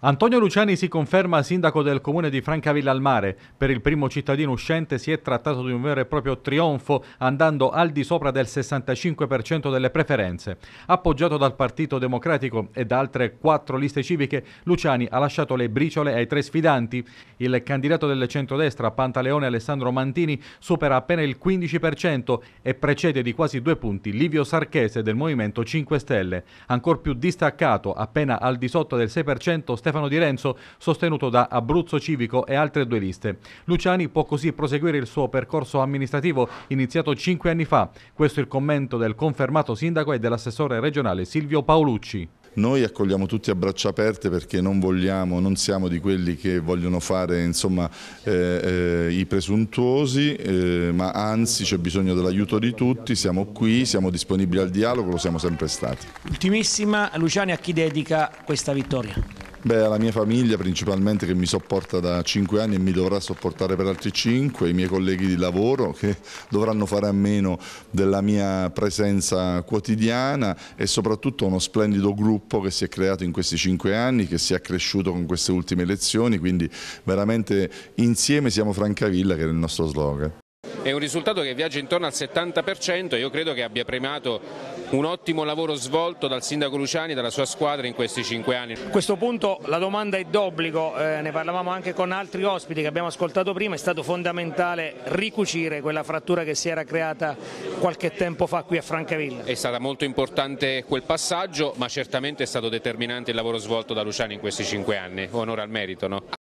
Antonio Luciani si conferma sindaco del comune di Francavilla al Mare. Per il primo cittadino uscente si è trattato di un vero e proprio trionfo, andando al di sopra del 65% delle preferenze. Appoggiato dal Partito Democratico e da altre quattro liste civiche, Luciani ha lasciato le briciole ai tre sfidanti. Il candidato del centrodestra, Pantaleone Alessandro Mantini, supera appena il 15% e precede di quasi due punti Livio Sarchese del Movimento 5 Stelle. Ancor più distaccato, appena al di sotto del 6%, Stefano Di Renzo, sostenuto da Abruzzo Civico e altre due liste. Luciani può così proseguire il suo percorso amministrativo iniziato cinque anni fa. Questo è il commento del confermato sindaco e dell'assessore regionale Silvio Paolucci. Noi accogliamo tutti a braccia aperte perché non vogliamo, non siamo di quelli che vogliono fare insomma, eh, eh, i presuntuosi, eh, ma anzi c'è bisogno dell'aiuto di tutti, siamo qui, siamo disponibili al dialogo, lo siamo sempre stati. Ultimissima, Luciani a chi dedica questa vittoria? Beh, alla mia famiglia principalmente che mi sopporta da 5 anni e mi dovrà sopportare per altri 5, i miei colleghi di lavoro che dovranno fare a meno della mia presenza quotidiana e soprattutto uno splendido gruppo che si è creato in questi 5 anni, che si è cresciuto con queste ultime elezioni, quindi veramente insieme siamo Francavilla che è il nostro slogan. È un risultato che viaggia intorno al 70%, io credo che abbia premiato un ottimo lavoro svolto dal sindaco Luciani e dalla sua squadra in questi cinque anni. A questo punto la domanda è d'obbligo, eh, ne parlavamo anche con altri ospiti che abbiamo ascoltato prima, è stato fondamentale ricucire quella frattura che si era creata qualche tempo fa qui a Francavilla. È stato molto importante quel passaggio, ma certamente è stato determinante il lavoro svolto da Luciani in questi cinque anni, onore al merito. No?